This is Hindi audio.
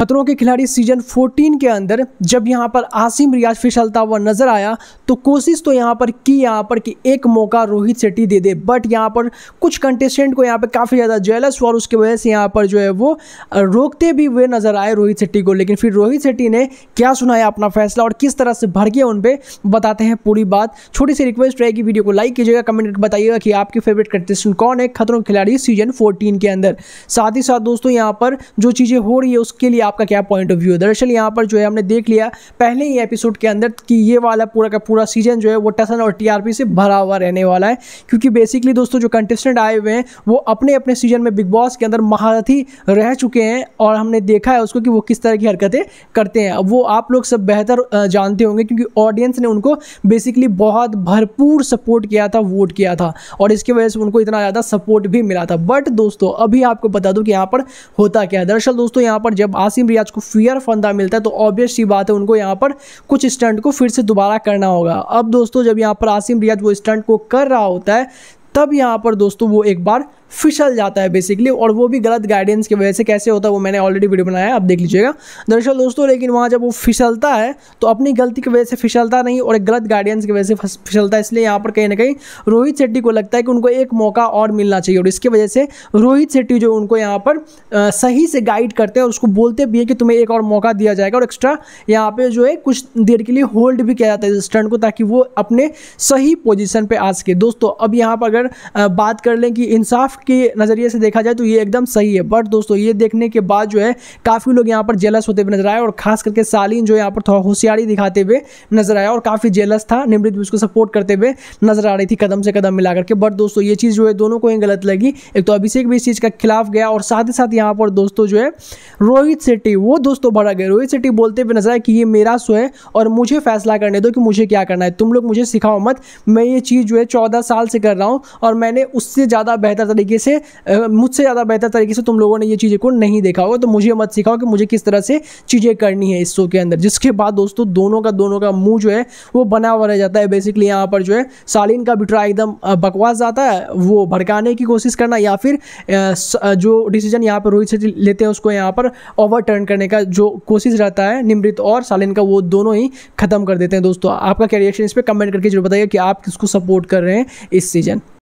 खतरों के खिलाड़ी सीजन 14 के अंदर जब यहां पर आसिम रियाज फिसलता हुआ नजर आया तो कोशिश तो यहां पर की यहां पर कि एक मौका रोहित शेट्टी दे दे बट यहां पर कुछ कंटेस्टेंट को यहां पर काफ़ी ज़्यादा जेलस हुआ और उसकी वजह से यहां पर जो है वो रोकते भी हुए नजर आए रोहित शेट्टी को लेकिन फिर रोहित शेट्टी ने क्या सुनाया अपना फैसला और किस तरह से भर गया उन पर बताते हैं पूरी बात छोटी सी रिक्वेस्ट रहेगी वीडियो को लाइक कीजिएगा कमेंट करके बताइएगा कि आपके फेवरेट कंटेस्टेंट कौन है खतरों के खिलाड़ी सीजन फोर्टीन के अंदर साथ ही साथ दोस्तों यहाँ पर जो चीज़ें हो रही है उसके लिए आपका क्या पॉइंट ऑफ व्यू है दरअसल यहाँ पर जो है हमने देख लिया पहले ही एपिसोड के अंदर कि ये वाला पूरा का पूरा सीजन जो है वो टसन और टीआरपी से भरा हुआ रहने वाला है क्योंकि बेसिकली दोस्तों जो कंटेस्टेंट आए हुए हैं वो अपने अपने सीजन में बिग बॉस के अंदर महारथी रह चुके हैं और हमने देखा है उसको कि वो किस तरह की हरकतें करते हैं वो आप लोग सब बेहतर जानते होंगे क्योंकि ऑडियंस ने उनको बेसिकली बहुत भरपूर सपोर्ट किया था वोट किया था और इसकी वजह से उनको इतना ज़्यादा सपोर्ट भी मिला था बट दोस्तों अभी आपको बता दूँ कि यहाँ पर होता क्या है दरअसल दोस्तों यहाँ पर जब आज कासिम रियाज को फियर फंदा मिलता है तो ऑब्वियस सी बात है उनको यहाँ पर कुछ स्टंट को फिर से दोबारा करना होगा अब दोस्तों जब यहाँ पर आसिम रियाज वो स्टंट को कर रहा होता है तब यहाँ पर दोस्तों वो एक बार फिसल जाता है बेसिकली और वो भी गलत गाइडेंस की वजह से कैसे होता है वो मैंने ऑलरेडी वीडियो बनाया है आप देख लीजिएगा दरअसल दोस्तों लेकिन वहाँ जब वो फिसलता है तो अपनी गलती की वजह से फिसलता नहीं और एक गलत गाइडेंस की वजह से फिसलता है इसलिए यहाँ पर कहीं ना कहीं रोहित शेट्टी को लगता है कि उनको एक मौका और मिलना चाहिए और इसकी वजह से रोहित शेट्टी जो उनको यहाँ पर सही से गाइड करते हैं और उसको बोलते भी हैं कि तुम्हें एक और मौका दिया जाएगा और एक्स्ट्रा यहाँ पर जो है कुछ देर के लिए होल्ड भी किया जाता है स्टंट को ताकि वो अपने सही पोजिशन पर आ सके दोस्तों अब यहाँ पर अगर बात कर लें कि इंसाफ के नज़रिए से देखा जाए तो ये एकदम सही है बट दोस्तों ये देखने के बाद जो है काफ़ी लोग यहाँ पर जेलस होते हुए नजर आए और खास करके सालीन जो यहाँ पर थोड़ा होशियारी दिखाते हुए नजर आया और काफ़ी जेलस था निमृत भी उसको सपोर्ट करते हुए नजर आ रही थी कदम से कदम मिला करके बट दोस्तों ये चीज़ जो है दोनों को ही गलत लगी एक तो अभिषेक भी इस चीज़ का खिलाफ गया और साथ ही साथ यहाँ पर दोस्तों जो है रोहित शेट्टी वो दोस्तों भरा गया रोहित शेट्टी बोलते हुए नजर आए कि ये मेरा सो है और मुझे फैसला करने दो कि मुझे क्या करना है तुम लोग मुझे सिखाओ मत मैं ये चीज़ जो है चौदह साल से कर रहा हूँ और मैंने उससे ज़्यादा बेहतर तरीके तरीके से मुझसे ज़्यादा बेहतर तरीके से तुम लोगों ने ये चीज़ें को नहीं देखा होगा तो मुझे मत सिखाओ कि मुझे किस तरह से चीज़ें करनी है इस शो के अंदर जिसके बाद दोस्तों दोनों का दोनों का मुँह जो है वो बना हुआ रह जाता है बेसिकली यहाँ पर जो है सालिन का बिटरा एकदम बकवास जाता है वो भड़काने की कोशिश करना या फिर जो डिसीजन यहाँ पर रोहित से लेते हैं उसको यहाँ पर ओवरटर्न करने का जो कोशिश रहता है निमृत और सालिन का वो दोनों ही ख़त्म कर देते हैं दोस्तों आपका क्या रिएक्शन इस पर कमेंट करके जरूर बताइए कि आप किसको सपोर्ट कर रहे हैं इस सीज़न